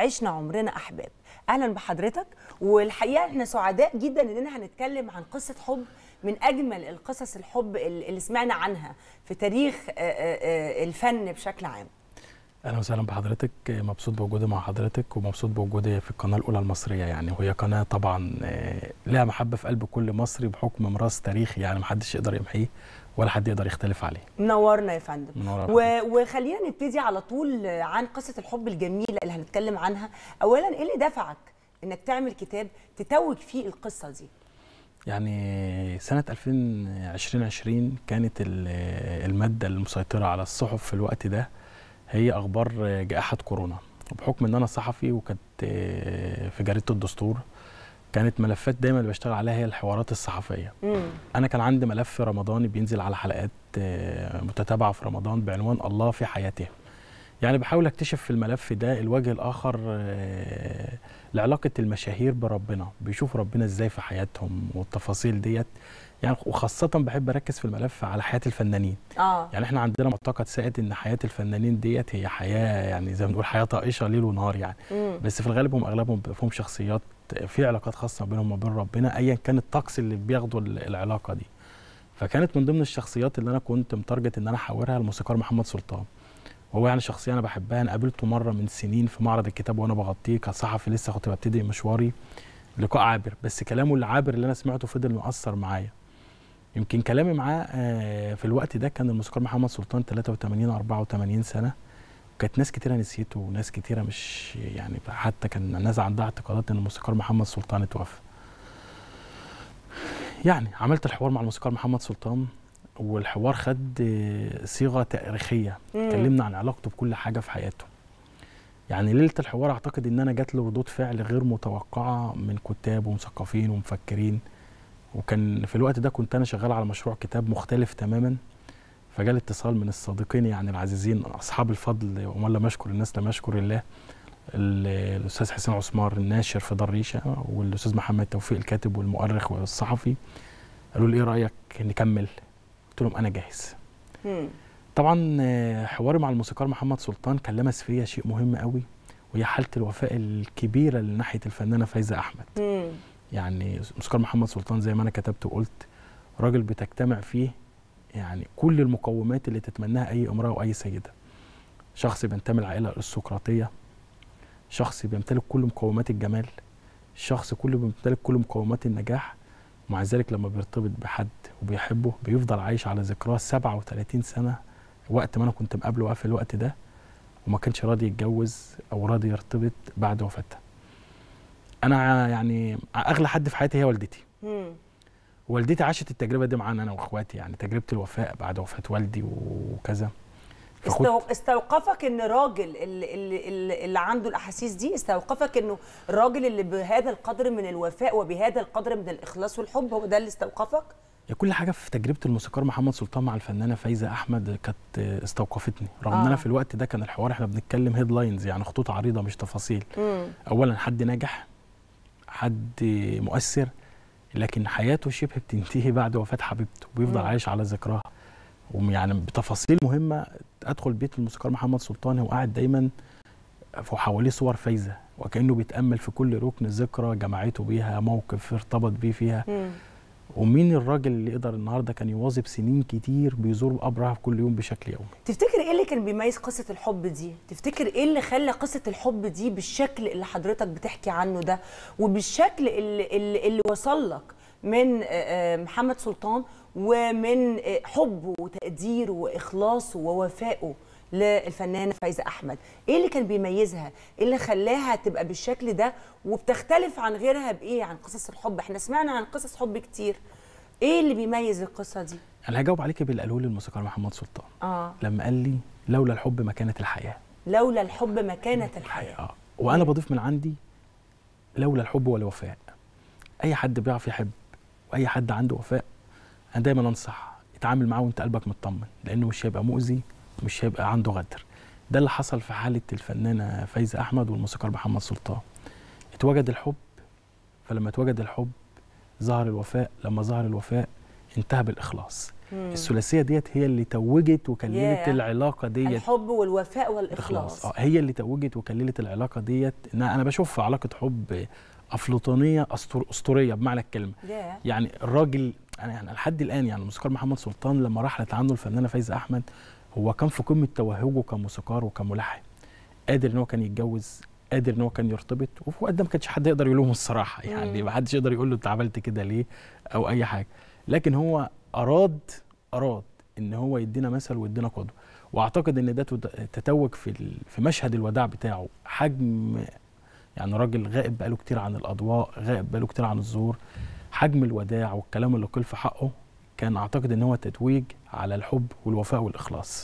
عشنا عمرنا احباب اهلا بحضرتك والحقيقه احنا سعداء جدا اننا هنتكلم عن قصه حب من اجمل القصص الحب اللي سمعنا عنها في تاريخ الفن بشكل عام اهلا وسهلا بحضرتك مبسوط بوجودي مع حضرتك ومبسوط بوجودي في القناه الاولى المصريه يعني وهي قناه طبعا آه، لها محبه في قلب كل مصري بحكم مراس تاريخي يعني محدش يقدر يمحيه ولا حد يقدر يختلف عليه منورنا يا فندم منورنا و... وخلينا نبتدي على طول عن قصه الحب الجميله اللي هنتكلم عنها اولا ايه اللي دفعك انك تعمل كتاب تتوج فيه القصه دي يعني سنة 2020 كانت المادة المسيطرة على الصحف في الوقت ده هي اخبار جائحه كورونا وبحكم ان انا صحفي وكانت آه، في جريده الدستور كانت ملفات دايما اللي بشتغل عليها هي الحوارات الصحفيه مم. انا كان عندي ملف رمضاني بينزل على حلقات آه، متتابعه في رمضان بعنوان الله في حياته يعني بحاول اكتشف في الملف ده الوجه الاخر آه، لعلاقه المشاهير بربنا بيشوفوا ربنا ازاي في حياتهم والتفاصيل ديت يعني وخاصه بحب اركز في الملف على حياه الفنانين آه. يعني احنا عندنا معتقد سائد ان حياه الفنانين ديت هي حياه يعني زي ما بنقول حياه طائشه ليل ونهار يعني مم. بس في الغالب هم اغلبهم بيبقى فيهم شخصيات في علاقات خاصه بينهم وبين ربنا ايا كان الطقس اللي بياخدوا العلاقه دي فكانت من ضمن الشخصيات اللي انا كنت متارجت ان انا احورها الموسيقار محمد سلطان وهو يعني شخصيه انا بحبها انا قابلته مره من سنين في معرض الكتاب وانا بغطيه كصحفي لسه كنت ببتدي مشواري لقاء عابر بس كلامه العابر اللي انا سمعته فضل مؤثر معايا يمكن كلامي معاه آه، في الوقت ده كان الموسيقار محمد سلطان 83 84 سنه كانت ناس كتيره نسيته وناس كتيره مش يعني حتى كان الناس عندها اعتقادات ان الموسيقار محمد سلطان اتوفى يعني عملت الحوار مع الموسيقار محمد سلطان والحوار خد صيغه تاريخيه اتكلمنا عن علاقته بكل حاجه في حياته يعني ليله الحوار اعتقد ان انا جات له ردود فعل غير متوقعه من كتاب ومثقفين ومفكرين وكان في الوقت ده كنت انا شغال على مشروع كتاب مختلف تماما فجالي اتصال من الصديقين يعني العزيزين اصحاب الفضل وما وملا اشكر الناس لما اشكر الله الاستاذ حسين عثمار الناشر في دار ريشه والاستاذ محمد توفيق الكاتب والمؤرخ والصحفي قالوا لي ايه رايك نكمل قلت لهم انا جاهز مم. طبعا آه، حواري مع الموسيقار محمد سلطان كان لمس فيا شيء مهم قوي وهي حاله الوفاء الكبيره لناحيه الفنانه فايزه احمد مم. يعني الموسيقار محمد سلطان زي ما انا كتبت وقلت راجل بتجتمع فيه يعني كل المقومات اللي تتمناها اي امراه واي سيده شخص بينتمي لعائله السقراطيه شخص بيمتلك كل مقومات الجمال شخص كله بيمتلك كل مقومات النجاح ومع ذلك لما بيرتبط بحد وبيحبه بيفضل عايش على ذكراه 37 سنه وقت ما انا كنت مقابله بقى في الوقت ده وما كانش راضي يتجوز او راضي يرتبط بعد وفاتها انا يعني اغلى حد في حياتي هي والدتي والدتي عاشت التجربه دي معانا انا واخواتي يعني تجربه الوفاء بعد وفاه والدي وكذا استوقفك ان راجل اللي, اللي, اللي عنده الاحاسيس دي استوقفك انه راجل اللي بهذا القدر من الوفاء وبهذا القدر من الاخلاص والحب هو ده اللي استوقفك كل حاجه في تجربه الموسيقار محمد سلطان مع الفنانه فايزه احمد كانت استوقفتني رغم ان آه. انا في الوقت ده كان الحوار احنا بنتكلم هيدلاينز يعني خطوط عريضه مش تفاصيل مم. اولا حد ناجح حد مؤثر لكن حياته شبه بتنتهي بعد وفاه حبيبته وبيفضل مم. عايش على ذكراها ويعني بتفاصيل مهمه ادخل بيت الموسيقار محمد سلطان هو قاعد دايما وحواليه صور فايزه وكانه بيتامل في كل ركن ذكرى جمعته بيها موقف ارتبط بيه فيها مم. ومين الراجل اللي يقدر النهارده كان يواظب سنين كتير بيزور قبرها كل يوم بشكل يومي تفتكر ايه اللي كان بيميز قصه الحب دي تفتكر ايه اللي خلى قصه الحب دي بالشكل اللي حضرتك بتحكي عنه ده وبالشكل اللي, اللي, اللي وصل لك من آه، آه، محمد سلطان ومن آه، حبه وتقديره واخلاصه ووفائه للفنانه فايزه احمد ايه اللي كان بيميزها ايه اللي خلاها تبقى بالشكل ده وبتختلف عن غيرها بايه عن قصص الحب احنا سمعنا عن قصص حب كتير ايه اللي بيميز القصه دي انا هجاوب عليك باللي الموسيقار محمد سلطان اه لما قال لي لولا الحب ما كانت الحياه لولا الحب ما كانت الحياه اه وانا بضيف من عندي لولا الحب والوفاء اي حد بيعرف يحب واي حد عنده وفاء انا دايما انصح اتعامل معاه وانت قلبك مطمن لانه مش هيبقى مؤذي مش هيبقى عنده غدر ده اللي حصل في حاله الفنانه فايزه احمد والموسيقار محمد سلطان اتوجد الحب فلما اتوجد الحب ظهر الوفاء لما ظهر الوفاء انتهى بالاخلاص الثلاثيه ديت هي اللي توجت وكللت yeah. العلاقه ديت الحب والوفاء والاخلاص اه هي اللي توجت وكللت العلاقه ديت انا بشوف علاقه حب افلاطونيه اسطوريه بمعنى الكلمه yeah. يعني الراجل يعني لحد الان يعني الموسيقار محمد سلطان لما رحلت عنه الفنانه فايزه احمد هو كان في قمه توهجه كموسيقار وكملحن قادر ان هو كان يتجوز قادر ان هو كان يرتبط وفي وقت ده ما كانش حد يقدر يلومه الصراحه يعني ما حدش يقدر يقول له انت عملت كده ليه او اي حاجه لكن هو اراد اراد ان هو يدينا مثل ويدينا قدوه واعتقد ان ده تتوج في في مشهد الوداع بتاعه حجم يعني راجل غائب بقاله كتير عن الاضواء غائب بقاله كتير عن الزور حجم الوداع والكلام اللي قيل في حقه كان اعتقد ان هو تتويج على الحب والوفاء والاخلاص